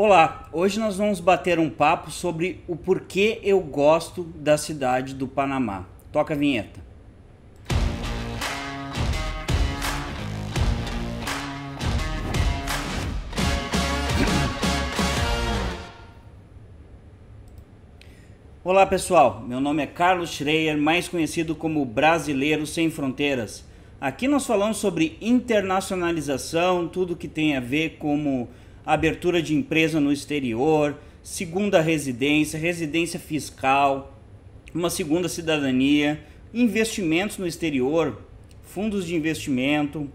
Olá, hoje nós vamos bater um papo sobre o porquê eu gosto da cidade do Panamá. Toca a vinheta. Olá pessoal, meu nome é Carlos Schreier, mais conhecido como Brasileiro Sem Fronteiras. Aqui nós falamos sobre internacionalização, tudo que tem a ver como abertura de empresa no exterior, segunda residência, residência fiscal, uma segunda cidadania, investimentos no exterior, fundos de investimento,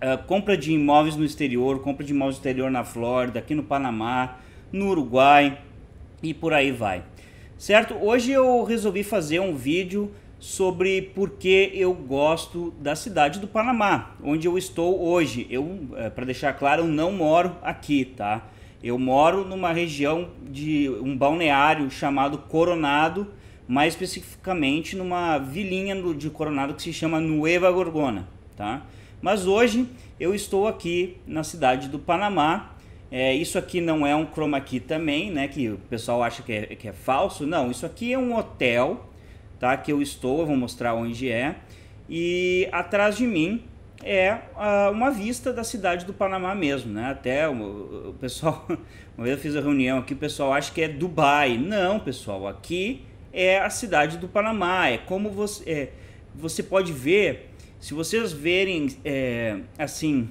ah, compra de imóveis no exterior, compra de imóveis no exterior na Flórida, aqui no Panamá, no Uruguai e por aí vai. Certo? Hoje eu resolvi fazer um vídeo sobre por que eu gosto da cidade do Panamá, onde eu estou hoje. Eu, é, para deixar claro, eu não moro aqui, tá? Eu moro numa região de um balneário chamado Coronado, mais especificamente numa vilinha de Coronado que se chama Nueva Gorgona, tá? Mas hoje eu estou aqui na cidade do Panamá. É, isso aqui não é um chroma key também, né? Que o pessoal acha que é, que é falso. Não, isso aqui é um hotel tá? Que eu estou, eu vou mostrar onde é. E atrás de mim é uh, uma vista da cidade do Panamá mesmo, né? Até o, o pessoal, uma vez eu fiz a reunião aqui, o pessoal acha que é Dubai. Não, pessoal, aqui é a cidade do Panamá. É como você, é, você pode ver, se vocês verem, é, assim,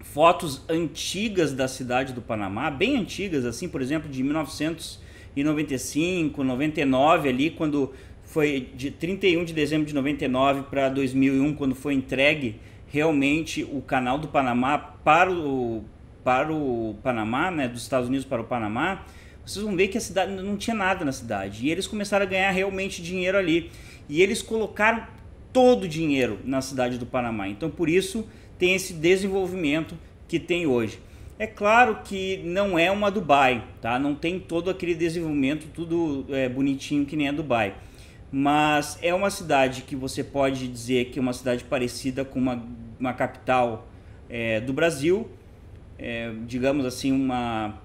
fotos antigas da cidade do Panamá, bem antigas, assim, por exemplo, de 1995, 99 ali, quando foi de 31 de dezembro de 99 para 2001, quando foi entregue realmente o canal do Panamá para o, para o Panamá, né, dos Estados Unidos para o Panamá, vocês vão ver que a cidade não tinha nada na cidade. E eles começaram a ganhar realmente dinheiro ali. E eles colocaram todo o dinheiro na cidade do Panamá. Então, por isso, tem esse desenvolvimento que tem hoje. É claro que não é uma Dubai, tá? Não tem todo aquele desenvolvimento, tudo é, bonitinho que nem a Dubai mas é uma cidade que você pode dizer que é uma cidade parecida com uma, uma capital é, do Brasil, é, digamos assim, uma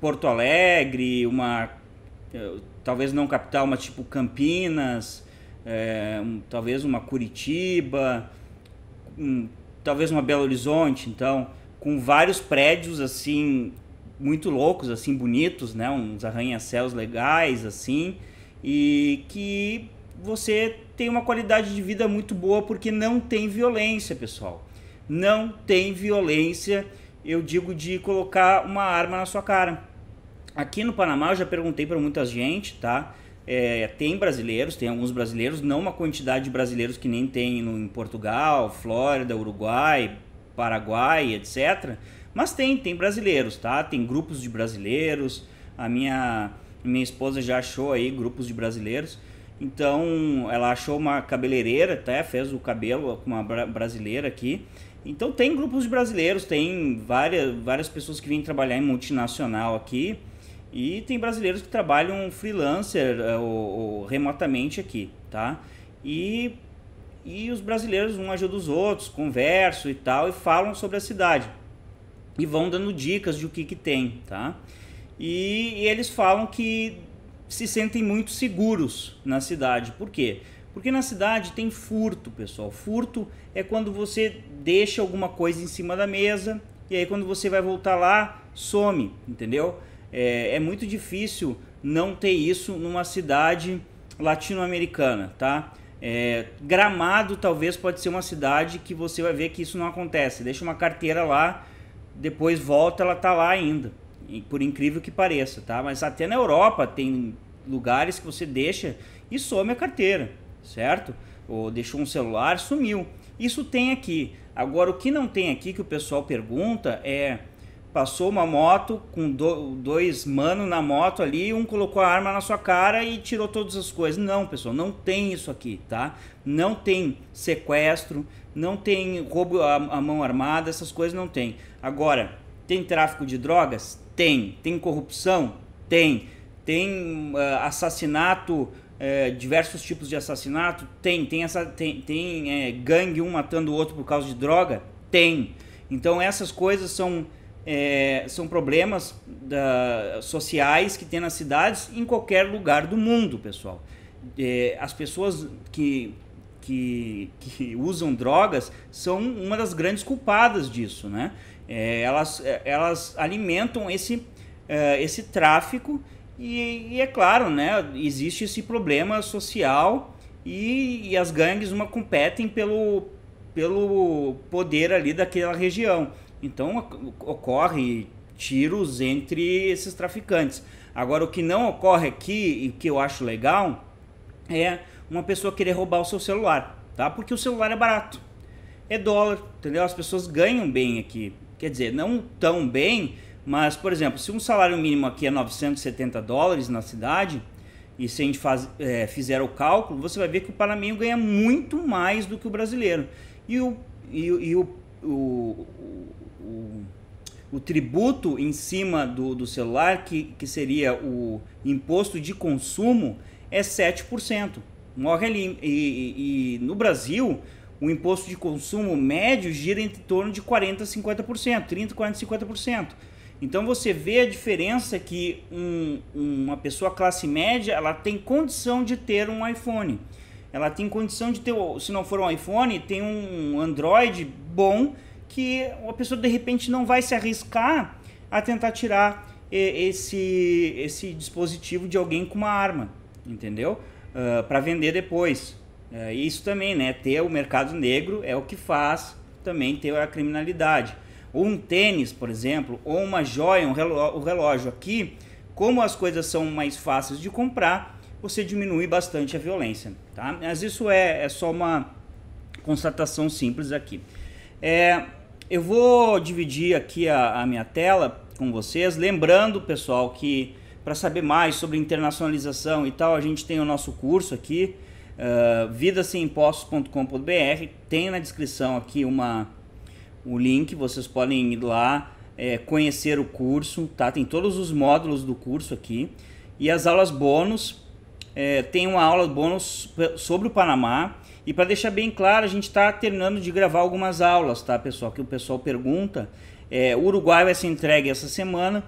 Porto Alegre, uma é, talvez não capital, mas tipo Campinas, é, um, talvez uma Curitiba, um, talvez uma Belo Horizonte, então, com vários prédios assim muito loucos, assim bonitos, né, uns arranha-céus legais assim, e que você tem uma qualidade de vida muito boa porque não tem violência, pessoal. Não tem violência, eu digo de colocar uma arma na sua cara. Aqui no Panamá eu já perguntei para muita gente, tá? É, tem brasileiros, tem alguns brasileiros, não uma quantidade de brasileiros que nem tem no, em Portugal, Flórida, Uruguai, Paraguai, etc. Mas tem, tem brasileiros, tá? Tem grupos de brasileiros. A minha minha esposa já achou aí grupos de brasileiros. Então, ela achou uma cabeleireira, até fez o cabelo com uma brasileira aqui. Então, tem grupos de brasileiros, tem várias, várias pessoas que vêm trabalhar em multinacional aqui. E tem brasileiros que trabalham freelancer ou, eh, ou remotamente aqui, tá? E, e os brasileiros um ajuda os outros, conversam e tal, e falam sobre a cidade. E vão dando dicas de o que, que tem, tá? E, eles falam que se sentem muito seguros na cidade. Por quê? Porque na cidade tem furto, pessoal. Furto é quando você deixa alguma coisa em cima da mesa e aí quando você vai voltar lá, some, entendeu? É, é muito difícil não ter isso numa cidade latino-americana, tá? É, Gramado talvez pode ser uma cidade que você vai ver que isso não acontece. Deixa uma carteira lá, depois volta, ela tá lá ainda por incrível que pareça, tá? Mas até na Europa tem lugares que você deixa e some a carteira, certo? Ou deixou um celular, sumiu. Isso tem aqui. Agora, o que não tem aqui que o pessoal pergunta é: passou uma moto com do, dois manos na moto ali, um colocou a arma na sua cara e tirou todas as coisas. Não, pessoal, não tem isso aqui, tá? Não tem sequestro, não tem roubo à, à mão armada, essas coisas não tem. Agora, tem tráfico de drogas? Tem. Tem corrupção? Tem. Tem uh, assassinato, uh, diversos tipos de assassinato? Tem. Tem, essa, tem, tem uh, gangue um matando o outro por causa de droga? Tem. Então essas coisas são, eh, são problemas da, sociais que tem nas cidades em qualquer lugar do mundo, pessoal. as pessoas que que, que, usam drogas são uma das grandes culpadas disso, né? É, elas, é, elas alimentam esse, é, esse tráfico e, e, é claro, né, existe esse problema social e, e as gangues uma competem pelo, pelo poder ali daquela região. Então ocorre tiros entre esses traficantes. Agora, o que não ocorre aqui e que eu acho legal é uma pessoa querer roubar o seu celular, tá? Porque o celular é barato, é dólar, entendeu? As pessoas ganham bem aqui. Quer dizer, não tão bem, mas, por exemplo, se um salário mínimo aqui é 970 dólares na cidade, e se a gente faz, é, fizer o cálculo, você vai ver que o panameño ganha muito mais do que o brasileiro. E o, e, e o, o, o, o, tributo em cima do, do celular, que, que seria o imposto de consumo, é 7%. Morre ali. E, e, e no Brasil, o imposto de consumo médio gira em torno de 40 a 50%, 30, 40, 50%. Então você vê a diferença que um, uma pessoa classe média ela tem condição de ter um iPhone. Ela tem condição de ter, se não for um iPhone, tem um Android bom que a pessoa de repente não vai se arriscar a tentar tirar esse, esse dispositivo de alguém com uma arma, entendeu? Uh, ah, para vender depois. É, isso também, né? Ter o mercado negro é o que faz também ter a criminalidade. Ou um tênis, por exemplo, ou uma joia, um relógio, relógio. Aqui, como as coisas são mais fáceis de comprar, você diminui bastante a violência, tá? Mas isso é, é só uma constatação simples aqui. É, eu vou dividir aqui a, a minha tela com vocês, lembrando, pessoal, que para saber mais sobre internacionalização e tal, a gente tem o nosso curso aqui, ah, vidasimpostos.com.br Tem na descrição aqui uma, o link, vocês podem ir lá é, conhecer o curso, tá? Tem todos os módulos do curso aqui. E as aulas bônus, é, tem uma aula bônus sobre o Panamá. E para deixar bem claro, a gente está terminando de gravar algumas aulas, tá, pessoal? Que o pessoal pergunta. É, o Uruguai vai ser entregue essa semana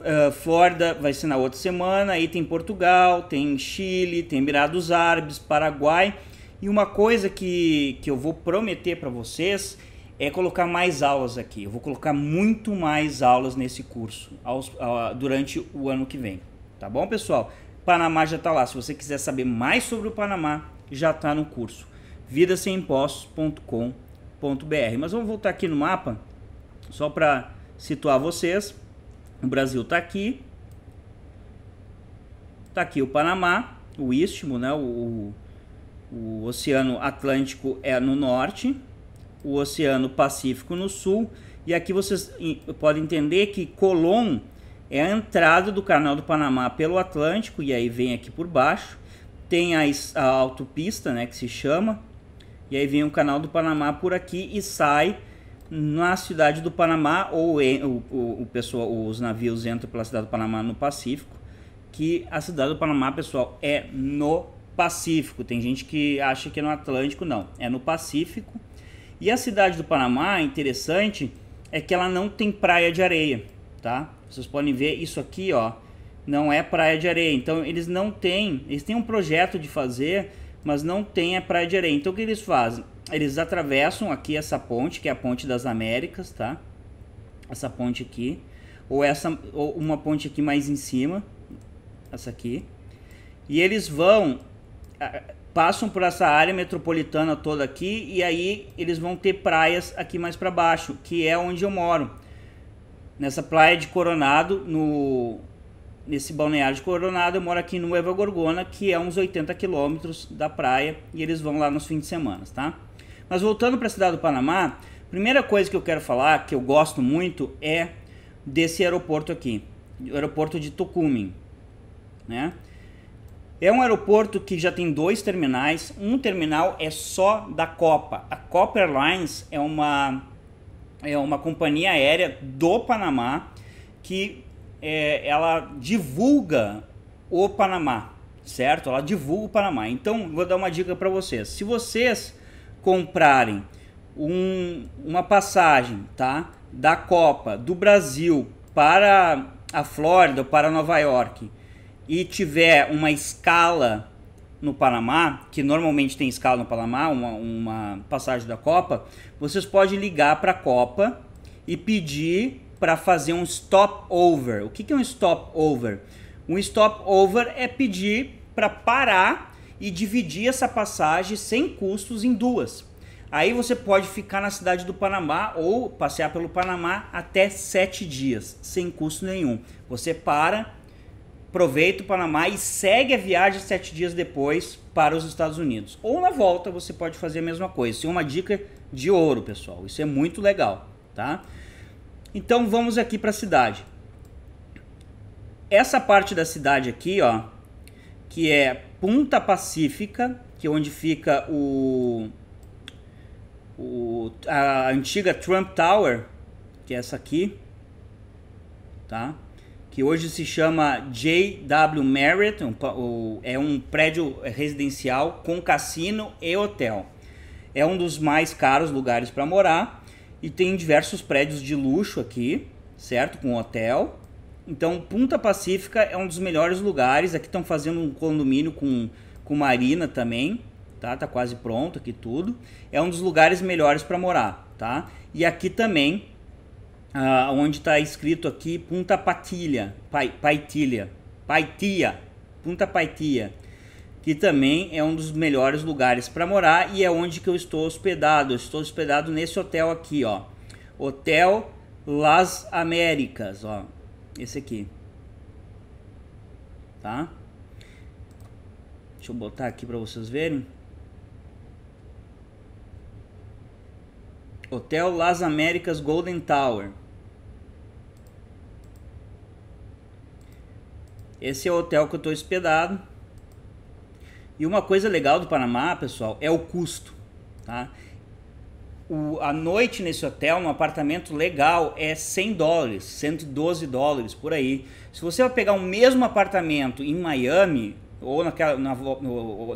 Uh, Flórida vai ser na outra semana, aí tem Portugal, tem Chile, tem Emirados Árabes, Paraguai. E uma coisa que, que eu vou prometer para vocês é colocar mais aulas aqui. Eu vou colocar muito mais aulas nesse curso aos, ah, durante o ano que vem. Tá bom, pessoal? Panamá já está lá. Se você quiser saber mais sobre o Panamá, já está no curso. vidasemimpostos.com.br. Mas vamos voltar aqui no mapa, só para situar vocês. O Brasil está aqui. Está aqui o Panamá, o Istmo, né? O, o Oceano Atlântico é no norte, o Oceano Pacífico no sul. E aqui vocês podem entender que Colón é a entrada do Canal do Panamá pelo Atlântico, e aí vem aqui por baixo. Tem a, a autopista, né, que se chama, e aí vem o Canal do Panamá por aqui e sai na cidade do Panamá, ou em, o, o, o pessoal, os navios entram pela cidade do Panamá no Pacífico, que a cidade do Panamá, pessoal, é no Pacífico. Tem gente que acha que é no Atlântico, não, é no Pacífico. E a cidade do Panamá, interessante, é que ela não tem praia de areia, tá? Vocês podem ver isso aqui, ó, não é praia de areia. Então eles não têm, eles têm um projeto de fazer, mas não tem a praia de areia. Então o que eles fazem? eles atravessam aqui essa ponte, que é a Ponte das Américas, tá? Essa ponte aqui. Ou, essa, ou uma ponte aqui mais em cima. Essa aqui. E eles vão. Passam por essa área metropolitana toda aqui. E aí eles vão ter praias aqui mais para baixo, que é onde eu moro. Nessa praia de Coronado, no. Nesse balneário de Coronado, eu moro aqui no Eva Gorgona, que é uns 80 quilômetros da praia, e eles vão lá nos fins de semana, tá? Mas voltando para a cidade do Panamá, primeira coisa que eu quero falar, que eu gosto muito, é desse aeroporto aqui, o aeroporto de Tucumim, né? É um aeroporto que já tem dois terminais. Um terminal é só da Copa. A Copa Airlines é uma, é uma companhia aérea do Panamá que é, ela divulga o Panamá, certo? Ela divulga o Panamá. Então, vou dar uma dica para vocês. Se vocês comprarem um, uma passagem tá, da Copa do Brasil para a Flórida ou para Nova York e tiver uma escala no Panamá, que normalmente tem escala no Panamá, uma, uma passagem da Copa, vocês podem ligar para a Copa e pedir para fazer um stopover. O que, que é um stopover? Um stopover é pedir para parar e dividir essa passagem sem custos em duas. Aí você pode ficar na cidade do Panamá ou passear pelo Panamá até sete dias, sem custo nenhum. Você para, aproveita o Panamá e segue a viagem sete dias depois para os Estados Unidos. Ou na volta você pode fazer a mesma coisa. Isso é uma dica de ouro, pessoal. Isso é muito legal, tá? Então vamos aqui para a cidade. Essa parte da cidade aqui, ó, que é Punta Pacífica, que é onde fica o, o a antiga Trump Tower, que é essa aqui, tá? Que hoje se chama JW Marriott, um, é um prédio residencial com cassino e hotel. É um dos mais caros lugares para morar e tem diversos prédios de luxo aqui, certo? Com hotel então, Punta Pacífica é um dos melhores lugares. Aqui estão fazendo um condomínio com, com marina também, tá? Tá quase pronto aqui tudo. É um dos lugares melhores para morar, tá? E aqui também, uh, onde está escrito aqui Punta Patilha, Pai, Paitilha, Paitia, Punta Paitia, que também é um dos melhores lugares para morar e é onde que eu estou hospedado. Eu estou hospedado nesse hotel aqui, ó. Hotel Las Américas, ó esse aqui. Tá? Deixa eu botar aqui para vocês verem. Hotel Las Américas Golden Tower. Esse é o hotel que eu estou hospedado. E uma coisa legal do Panamá, pessoal, é o custo. Tá? o, a noite nesse hotel, um apartamento legal, é 100 dólares, 112 dólares por aí. Se você vai pegar o mesmo apartamento em Miami, ou naquela, na,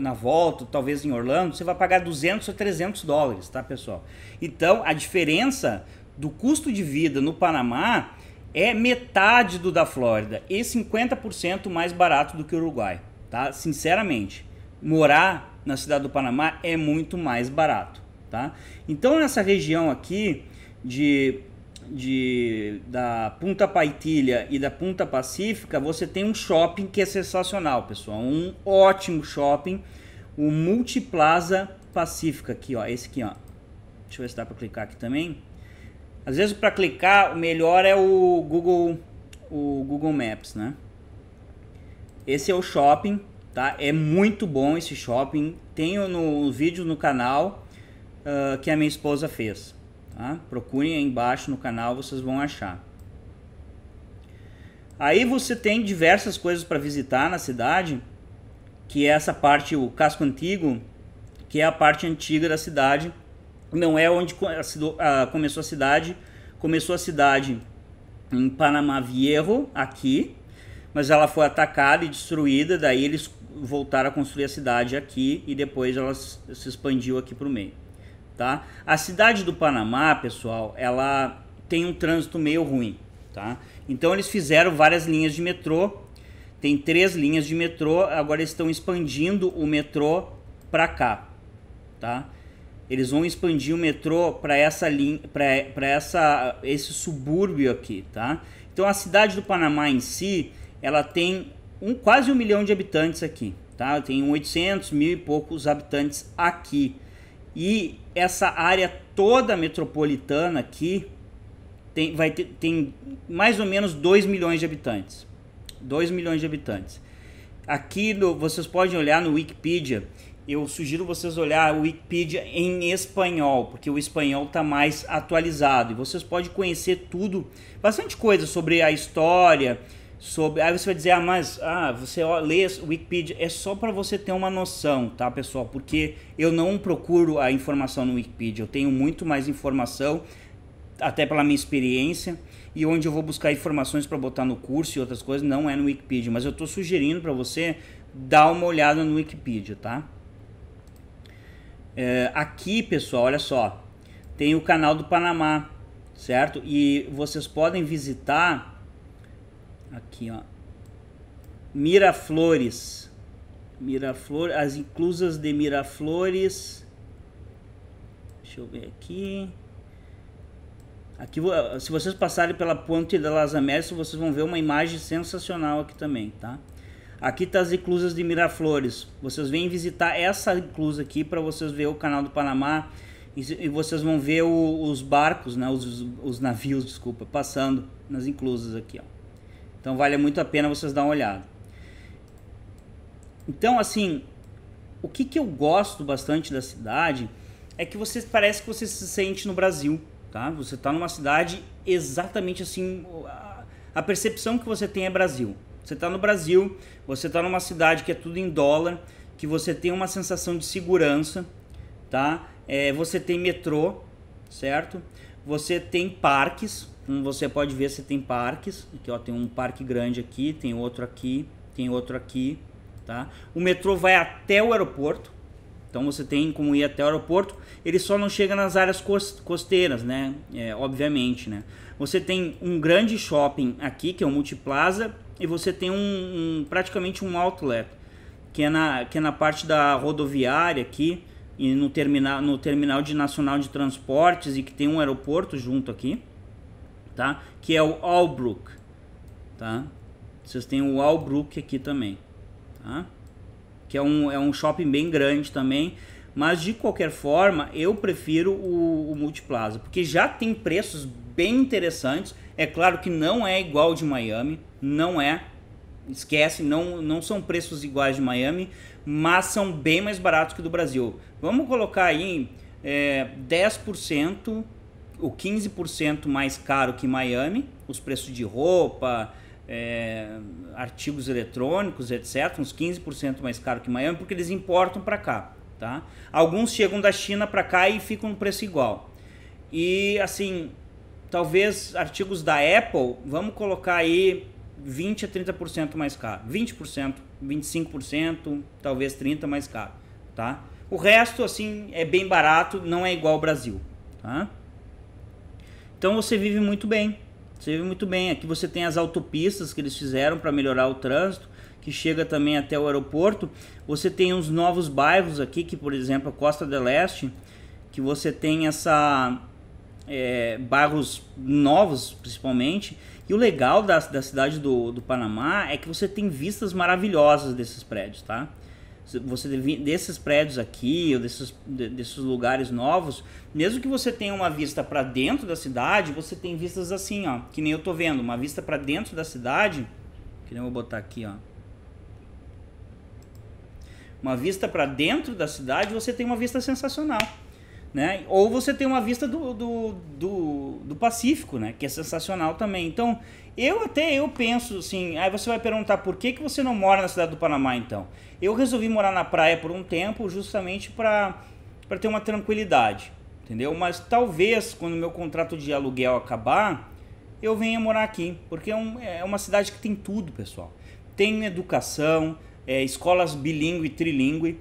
na volta, talvez em Orlando, você vai pagar 200 ou 300 dólares, tá pessoal? Então a diferença do custo de vida no Panamá é metade do da Flórida e 50% mais barato do que o Uruguai, tá? Sinceramente, morar na cidade do Panamá é muito mais barato tá? Então nessa região aqui de, de da Punta Paitilha e da Punta Pacífica, você tem um shopping que é sensacional, pessoal, um ótimo shopping, o Multiplaza Pacífica aqui, ó, esse aqui, ó. Deixa eu ver se dá para clicar aqui também. Às vezes para clicar, o melhor é o Google o Google Maps, né? Esse é o shopping, tá? É muito bom esse shopping. Tenho no, no vídeo no canal uh, que a minha esposa fez. Tá? Procurem aí embaixo no canal, vocês vão achar. Aí você tem diversas coisas para visitar na cidade, que é essa parte, o casco antigo, que é a parte antiga da cidade. Não é onde começou a cidade. Começou a cidade em Panamá Viejo, aqui, mas ela foi atacada e destruída. Daí eles voltaram a construir a cidade aqui e depois ela se expandiu aqui para o meio tá? A cidade do Panamá, pessoal, ela tem um trânsito meio ruim, tá? Então eles fizeram várias linhas de metrô, tem três linhas de metrô, agora eles estão expandindo o metrô para cá, tá? Eles vão expandir o metrô para essa linha, para essa esse subúrbio aqui, tá? Então a cidade do Panamá em si, ela tem um quase um milhão de habitantes aqui, tá? Tem 800 mil e poucos habitantes aqui. E essa área toda metropolitana aqui tem, vai ter, tem mais ou menos 2 milhões de habitantes. 2 milhões de habitantes. Aqui no, vocês podem olhar no Wikipedia. Eu sugiro vocês olhar o Wikipedia em espanhol, porque o espanhol está mais atualizado. E vocês podem conhecer tudo, bastante coisa sobre a história, sobre. Aí você vai dizer, ah, mas ah, você lê Wikipedia. É só para você ter uma noção, tá, pessoal? Porque eu não procuro a informação no Wikipedia. Eu tenho muito mais informação, até pela minha experiência. E onde eu vou buscar informações para botar no curso e outras coisas não é no Wikipedia. Mas eu estou sugerindo para você dar uma olhada no Wikipedia, tá? É, aqui, pessoal, olha só. Tem o canal do Panamá, certo? E vocês podem visitar Aqui, ó. Miraflores. Miraflores, as inclusas de Miraflores. Deixa eu ver aqui. Aqui, se vocês passarem pela Ponte da Las Américas, vocês vão ver uma imagem sensacional aqui também, tá? Aqui tá as inclusas de Miraflores. Vocês vêm visitar essa inclusa aqui para vocês ver o canal do Panamá e, vocês vão ver o, os barcos, né? Os, os, navios, desculpa, passando nas inclusas aqui, ó. Então vale muito a pena vocês dar uma olhada. Então, assim, o que, que eu gosto bastante da cidade é que você parece que você se sente no Brasil, tá? Você está numa cidade exatamente assim, a percepção que você tem é Brasil. Você está no Brasil, você está numa cidade que é tudo em dólar, que você tem uma sensação de segurança, tá? É, você tem metrô, certo? Você tem parques, como então, você pode ver, você tem parques. Aqui, ó, tem um parque grande aqui, tem outro aqui, tem outro aqui, tá? O metrô vai até o aeroporto. Então você tem como ir até o aeroporto. Ele só não chega nas áreas costeiras, né? É, obviamente, né? Você tem um grande shopping aqui, que é o Multiplaza, e você tem um, um praticamente um outlet, que é, na, que é na parte da rodoviária aqui, e no terminal, no terminal de nacional de transportes, e que tem um aeroporto junto aqui tá? Que é o Albrook, tá? Vocês têm o Albrook aqui também, tá? Que é um, é um shopping bem grande também, mas de qualquer forma eu prefiro o, o Multiplaza, porque já tem preços bem interessantes. É claro que não é igual de Miami, não é. Esquece, não, não são preços iguais de Miami, mas são bem mais baratos que do Brasil. Vamos colocar aí é, 10% o 15% mais caro que Miami, os preços de roupa, é, artigos eletrônicos, etc., uns 15% mais caro que Miami, porque eles importam para cá. Tá? Alguns chegam da China para cá e ficam no preço igual. E assim, talvez artigos da Apple, vamos colocar aí 20 a 30% mais caro. 20%, 25%, talvez 30% mais caro, tá? O resto, assim, é bem barato, não é igual ao Brasil, tá? Então você vive muito bem. Você vive muito bem. Aqui você tem as autopistas que eles fizeram para melhorar o trânsito, que chega também até o aeroporto. Você tem uns novos bairros aqui, que por exemplo a Costa do Leste, que você tem essa é, bairros novos, principalmente. E o legal da, da cidade do, do Panamá é que você tem vistas maravilhosas desses prédios, tá? você desses prédios aqui ou desses, desses lugares novos, mesmo que você tenha uma vista para dentro da cidade, você tem vistas assim, ó, que nem eu tô vendo, uma vista para dentro da cidade, que nem eu vou botar aqui, ó. Uma vista para dentro da cidade, você tem uma vista sensacional. Né? Ou você tem uma vista do, do, do, do Pacífico, né? que é sensacional também. Então, eu até eu penso assim, aí você vai perguntar por que, que você não mora na cidade do Panamá então? Eu resolvi morar na praia por um tempo justamente para ter uma tranquilidade, entendeu? Mas talvez quando meu contrato de aluguel acabar, eu venha morar aqui, porque é, um, é uma cidade que tem tudo, pessoal. Tem educação, é, escolas bilíngue e trilíngue,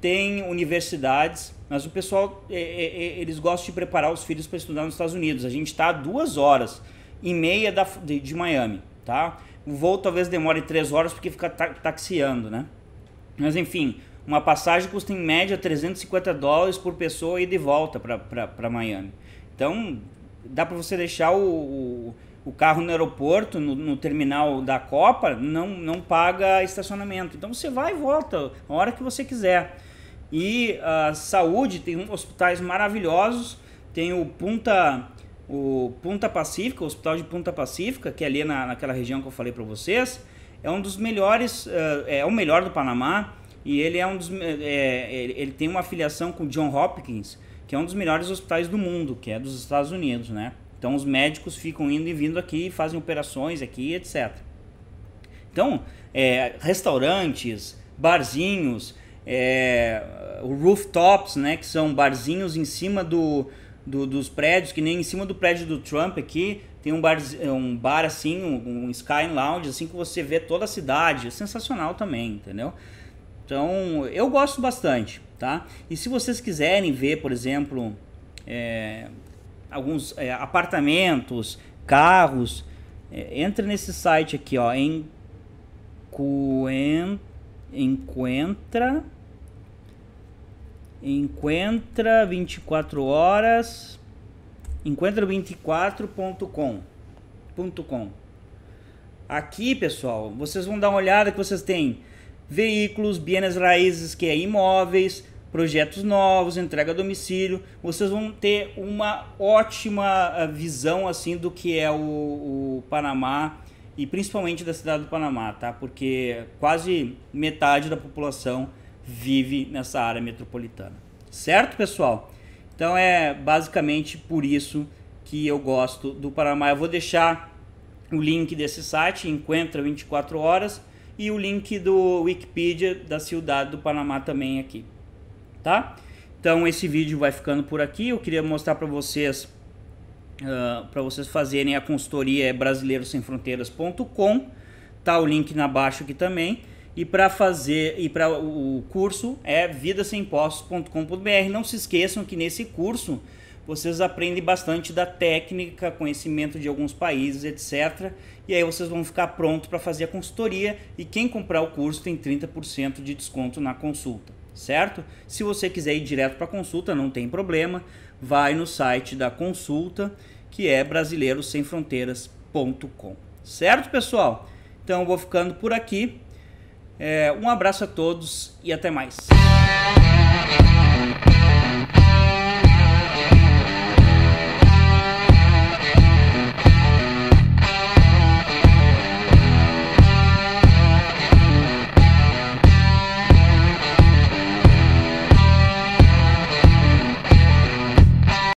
tem universidades, mas o pessoal, é, é, é eles gostam de preparar os filhos para estudar nos Estados Unidos. A gente está duas horas e meia da, de, de Miami, tá? O voo talvez demore três horas porque fica ta taxiando, né? Mas enfim, uma passagem custa em média 350 dólares por pessoa e de volta para Miami. Então, dá para você deixar o, o, o, carro no aeroporto, no, no, terminal da Copa, não, não paga estacionamento. Então, você vai e volta a hora que você quiser. E a ah, saúde tem hospitais maravilhosos, tem o Punta o Punta Pacífica, o Hospital de Punta Pacífica, que é ali na, naquela região que eu falei para vocês, é um dos melhores, eh, é o melhor do Panamá e ele é um dos, é, ele tem uma afiliação com o John Hopkins, que é um dos melhores hospitais do mundo, que é dos Estados Unidos, né? Então os médicos ficam indo e vindo aqui, fazem operações aqui, etc. Então, é, restaurantes, barzinhos, é, rooftops, né, que são barzinhos em cima do, do, dos prédios, que nem em cima do prédio do Trump aqui, tem um bar, um bar assim, um, um Sky Lounge, assim que você vê toda a cidade. É sensacional também, entendeu? Então, eu gosto bastante, tá? E se vocês quiserem ver, por exemplo, é, alguns é, apartamentos, carros, é, entre nesse site aqui, ó, em Coen, Encuentra Encontra 24 horas. Encontra24.com.com. Aqui, pessoal, vocês vão dar uma olhada que vocês têm veículos, bienes raízes, que é imóveis, projetos novos, entrega a domicílio. Vocês vão ter uma ótima ah, visão assim do que é o, o Panamá e principalmente da cidade do Panamá, tá? Porque quase metade da população vive nessa área metropolitana. Certo, pessoal? Então é basicamente por isso que eu gosto do Paraná. Eu vou deixar o link desse site, Encontra 24 Horas, e o link do Wikipedia da cidade do Panamá também aqui, tá? Então esse vídeo vai ficando por aqui. Eu queria mostrar para vocês, uh, ah, para vocês fazerem a consultoria é brasileirossemfronteiras.com, tá o link na baixo aqui também. E para fazer e para o curso é vidasempostos.com.br. Não se esqueçam que nesse curso vocês aprendem bastante da técnica, conhecimento de alguns países, etc. E aí vocês vão ficar pronto para fazer a consultoria e quem comprar o curso tem 30% de desconto na consulta, certo? Se você quiser ir direto para a consulta, não tem problema, vai no site da consulta, que é brasileirosemfronteiras.com. Certo, pessoal? Então eu vou ficando por aqui. É, um abraço a todos e até mais.